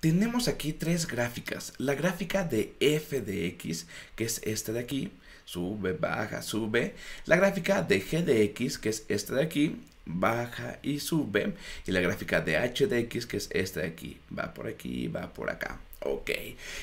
tenemos aquí tres gráficas. La gráfica de f de x, que es esta de aquí, sube, baja, sube. La gráfica de g de x, que es esta de aquí, baja y sube. Y la gráfica de h de x, que es esta de aquí, va por aquí, va por acá. Ok,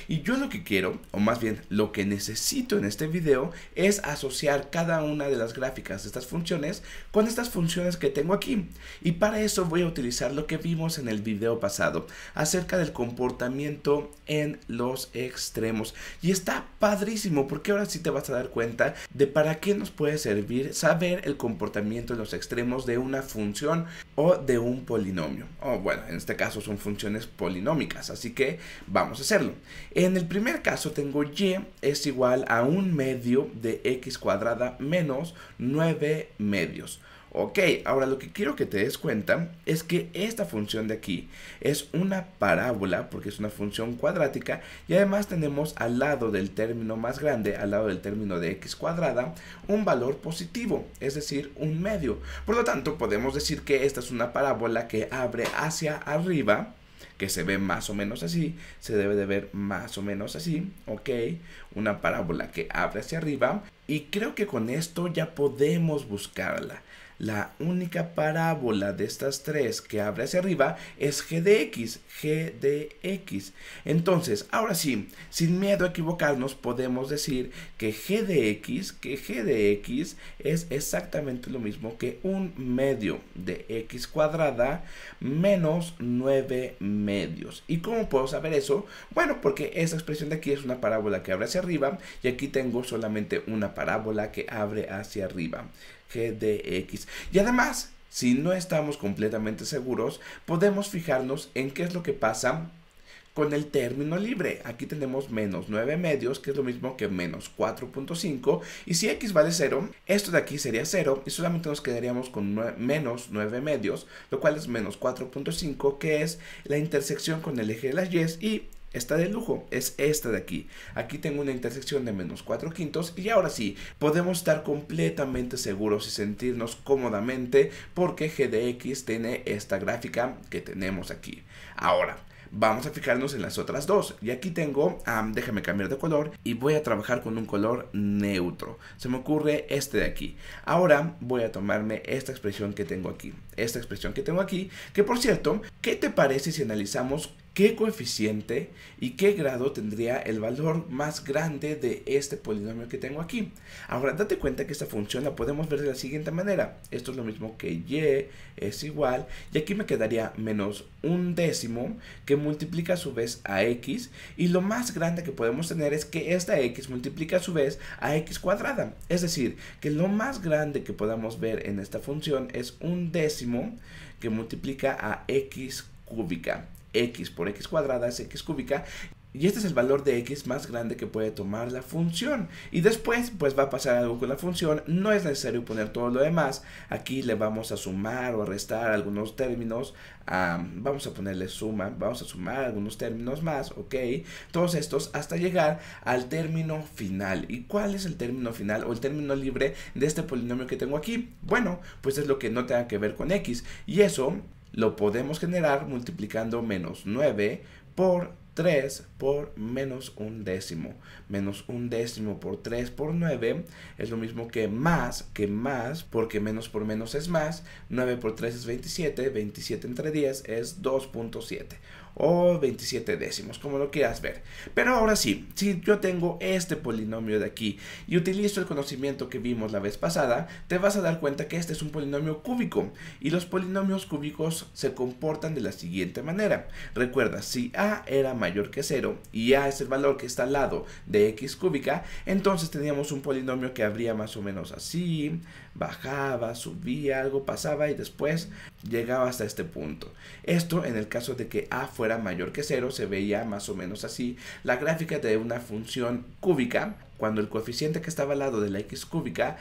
y yo lo que quiero, o más bien lo que necesito en este video, es asociar cada una de las gráficas de estas funciones con estas funciones que tengo aquí. Y para eso voy a utilizar lo que vimos en el video pasado acerca del comportamiento en los extremos. Y está padrísimo porque ahora sí te vas a dar cuenta de para qué nos puede servir saber el comportamiento en los extremos de una función o de un polinomio. O bueno, en este caso son funciones polinómicas, así que vamos Vamos a hacerlo. En el primer caso tengo y es igual a un medio de x cuadrada menos 9 medios. Ok, ahora lo que quiero que te des cuenta es que esta función de aquí es una parábola porque es una función cuadrática y además tenemos al lado del término más grande, al lado del término de x cuadrada, un valor positivo, es decir, un medio. Por lo tanto, podemos decir que esta es una parábola que abre hacia arriba que se ve más o menos así, se debe de ver más o menos así, ¿ok? Una parábola que abre hacia arriba y creo que con esto ya podemos buscarla. La única parábola de estas tres que abre hacia arriba es g de x, g de x. Entonces, ahora sí, sin miedo a equivocarnos, podemos decir que g de x, que g de x es exactamente lo mismo que un medio de x cuadrada menos 9 medios. ¿Y cómo puedo saber eso? Bueno, porque esta expresión de aquí es una parábola que abre hacia arriba y aquí tengo solamente una parábola que abre hacia arriba g de x. Y además, si no estamos completamente seguros, podemos fijarnos en qué es lo que pasa con el término libre. Aquí tenemos menos 9 medios, que es lo mismo que menos 4.5. Y si x vale 0, esto de aquí sería 0 y solamente nos quedaríamos con menos 9 medios, lo cual es menos 4.5, que es la intersección con el eje de las y y esta de lujo, es esta de aquí. Aquí tengo una intersección de menos 4 quintos y ahora sí, podemos estar completamente seguros y sentirnos cómodamente porque Gdx tiene esta gráfica que tenemos aquí. Ahora, vamos a fijarnos en las otras dos. Y aquí tengo, déjame cambiar de color y voy a trabajar con un color neutro. Se me ocurre este de aquí. Ahora voy a tomarme esta expresión que tengo aquí esta expresión que tengo aquí, que por cierto, ¿qué te parece si analizamos qué coeficiente y qué grado tendría el valor más grande de este polinomio que tengo aquí. Ahora, date cuenta que esta función la podemos ver de la siguiente manera. Esto es lo mismo que y es igual, y aquí me quedaría menos un décimo que multiplica a su vez a x, y lo más grande que podemos tener es que esta x multiplica a su vez a x cuadrada. Es decir, que lo más grande que podamos ver en esta función es un décimo que multiplica a x cúbica. x por x cuadrada es x cúbica y este es el valor de x más grande que puede tomar la función. Y después, pues va a pasar algo con la función. No es necesario poner todo lo demás. Aquí le vamos a sumar o a restar algunos términos. vamos a ponerle suma. Vamos a sumar algunos términos más, ¿ok? Todos estos hasta llegar al término final. ¿Y cuál es el término final o el término libre de este polinomio que tengo aquí? Bueno, pues es lo que no tenga que ver con x. Y eso lo podemos generar multiplicando menos 9 por 3 por menos un décimo. Menos un décimo por 3 por 9 es lo mismo que más que más, porque menos por menos es más. 9 por 3 es 27, 27 entre 10 es 2.7 o 27 décimos, como lo quieras ver. Pero ahora sí, si yo tengo este polinomio de aquí y utilizo el conocimiento que vimos la vez pasada, te vas a dar cuenta que este es un polinomio cúbico y los polinomios cúbicos se comportan de la siguiente manera. Recuerda, si a era mayor que 0 y a es el valor que está al lado de x cúbica, entonces teníamos un polinomio que habría más o menos así, bajaba, subía, algo pasaba y después llegaba hasta este punto. Esto en el caso de que a fuera era mayor que 0, se veía más o menos así la gráfica de una función cúbica cuando el coeficiente que estaba al lado de la x cúbica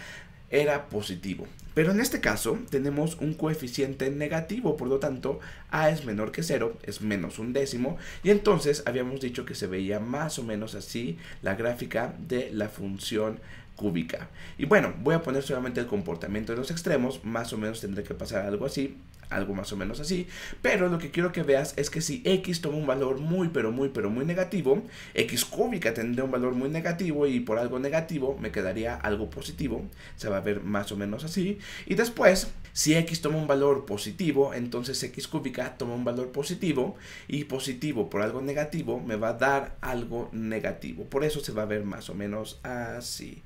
era positivo. Pero en este caso tenemos un coeficiente negativo, por lo tanto a es menor que 0, es menos un décimo, y entonces habíamos dicho que se veía más o menos así la gráfica de la función cúbica. Y bueno, voy a poner solamente el comportamiento de los extremos, más o menos tendré que pasar algo así, algo más o menos así. Pero lo que quiero que veas es que si x toma un valor muy, pero muy, pero muy negativo, x cúbica tendría un valor muy negativo y por algo negativo me quedaría algo positivo. Se va a ver más o menos así. Y después, si x toma un valor positivo, entonces x cúbica toma un valor positivo y positivo por algo negativo me va a dar algo negativo. Por eso se va a ver más o menos así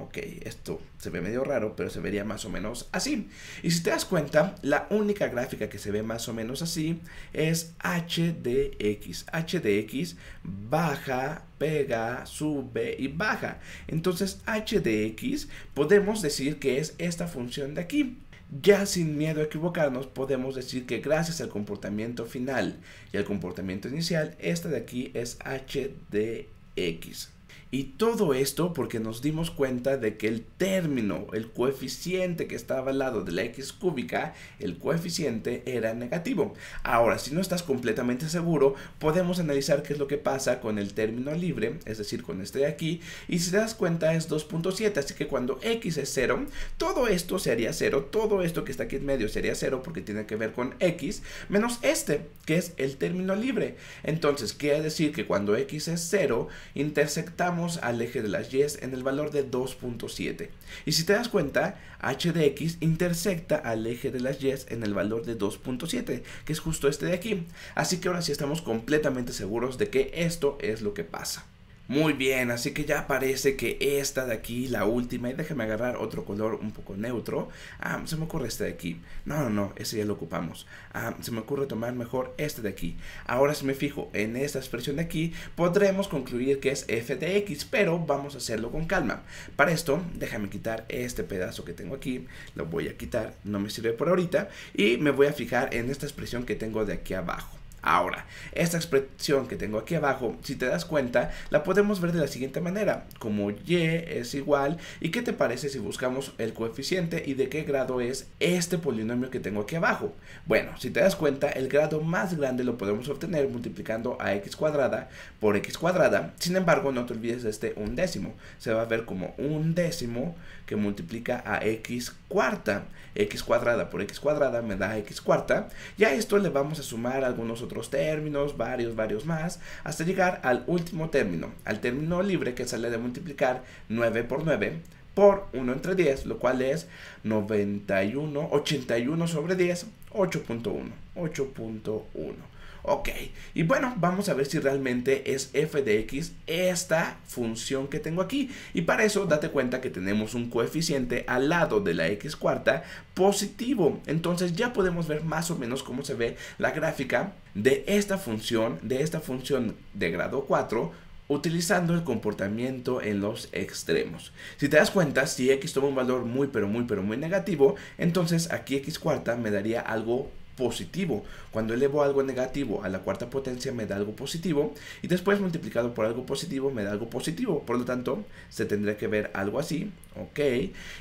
ok, esto se ve medio raro, pero se vería más o menos así. Y si te das cuenta, la única gráfica que se ve más o menos así es HDX. HDX baja, pega, sube y baja. Entonces HDX podemos decir que es esta función de aquí. Ya sin miedo a equivocarnos, podemos decir que gracias al comportamiento final y al comportamiento inicial, esta de aquí es HDX. Y todo esto porque nos dimos cuenta de que el término, el coeficiente que estaba al lado de la x cúbica, el coeficiente era negativo. Ahora, si no estás completamente seguro, podemos analizar qué es lo que pasa con el término libre, es decir, con este de aquí, y si te das cuenta es 2.7, así que cuando x es 0, todo esto sería 0, todo esto que está aquí en medio sería 0 porque tiene que ver con x, menos este, que es el término libre. Entonces, quiere decir que cuando x es 0, intersectamos al eje de las Y en el valor de 2.7. Y si te das cuenta, h de x intersecta al eje de las Y en el valor de 2.7, que es justo este de aquí. Así que ahora sí estamos completamente seguros de que esto es lo que pasa. Muy bien, así que ya parece que esta de aquí, la última, y déjame agarrar otro color un poco neutro. Ah, se me ocurre este de aquí. No, no, no, ese ya lo ocupamos. Ah, se me ocurre tomar mejor este de aquí. Ahora si me fijo en esta expresión de aquí, podremos concluir que es f de x, pero vamos a hacerlo con calma. Para esto, déjame quitar este pedazo que tengo aquí, lo voy a quitar, no me sirve por ahorita, y me voy a fijar en esta expresión que tengo de aquí abajo. Ahora, esta expresión que tengo aquí abajo, si te das cuenta, la podemos ver de la siguiente manera, como y es igual, ¿y qué te parece si buscamos el coeficiente y de qué grado es este polinomio que tengo aquí abajo? Bueno, si te das cuenta, el grado más grande lo podemos obtener multiplicando a x cuadrada por x cuadrada, sin embargo, no te olvides de este décimo, se va a ver como un décimo que multiplica a x cuarta, x cuadrada por x cuadrada me da x cuarta, y a esto le vamos a sumar algunos otros otros términos, varios, varios más, hasta llegar al último término, al término libre que sale de multiplicar 9 por 9 por 1 entre 10, lo cual es 91, 81 sobre 10, 8.1, 8.1. Ok, y bueno, vamos a ver si realmente es f de x esta función que tengo aquí. Y para eso, date cuenta que tenemos un coeficiente al lado de la x cuarta positivo. Entonces ya podemos ver más o menos cómo se ve la gráfica de esta función, de esta función de grado 4, utilizando el comportamiento en los extremos. Si te das cuenta, si x toma un valor muy pero muy pero muy negativo, entonces aquí x cuarta me daría algo positivo. Cuando elevo algo negativo a la cuarta potencia me da algo positivo y después multiplicado por algo positivo me da algo positivo. Por lo tanto, se tendría que ver algo así ¿ok?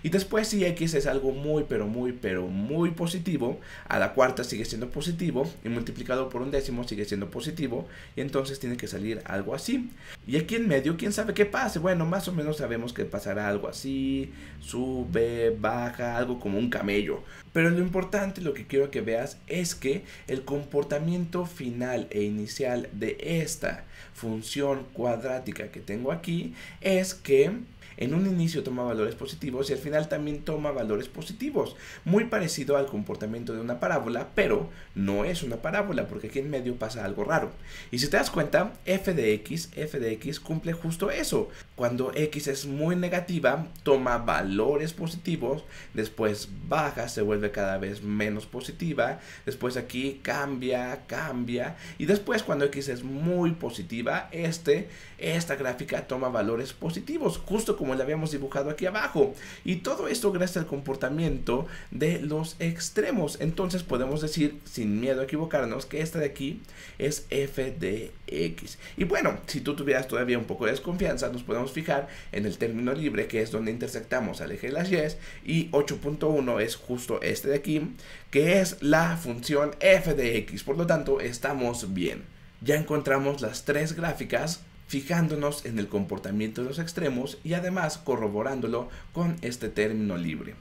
Y después si x es algo muy, pero muy, pero muy positivo, a la cuarta sigue siendo positivo y multiplicado por un décimo sigue siendo positivo y entonces tiene que salir algo así. Y aquí en medio, ¿quién sabe qué pase? Bueno, más o menos sabemos que pasará algo así, sube, baja, algo como un camello. Pero lo importante, lo que quiero que veas es que el comportamiento final e inicial de esta función cuadrática que tengo aquí es que en un inicio toma valores positivos y al final también toma valores positivos. Muy parecido al comportamiento de una parábola, pero no es una parábola porque aquí en medio pasa algo raro. Y si te das cuenta, f de x, f de x cumple justo eso. Cuando x es muy negativa, toma valores positivos, después baja, se vuelve cada vez menos positiva, después aquí cambia, cambia, y después cuando x es muy positiva, este, esta gráfica toma valores positivos, justo como la habíamos dibujado aquí abajo. Y todo esto gracias al comportamiento de los extremos. Entonces podemos decir, sin miedo a equivocarnos, que esta de aquí es f de x. Y bueno, si tú tuvieras todavía un poco de desconfianza, nos podemos fijar en el término libre, que es donde intersectamos al eje de las y, y 8.1 es justo este de aquí, que es la función f de x. Por lo tanto, estamos bien. Ya encontramos las tres gráficas fijándonos en el comportamiento de los extremos y además corroborándolo con este término libre.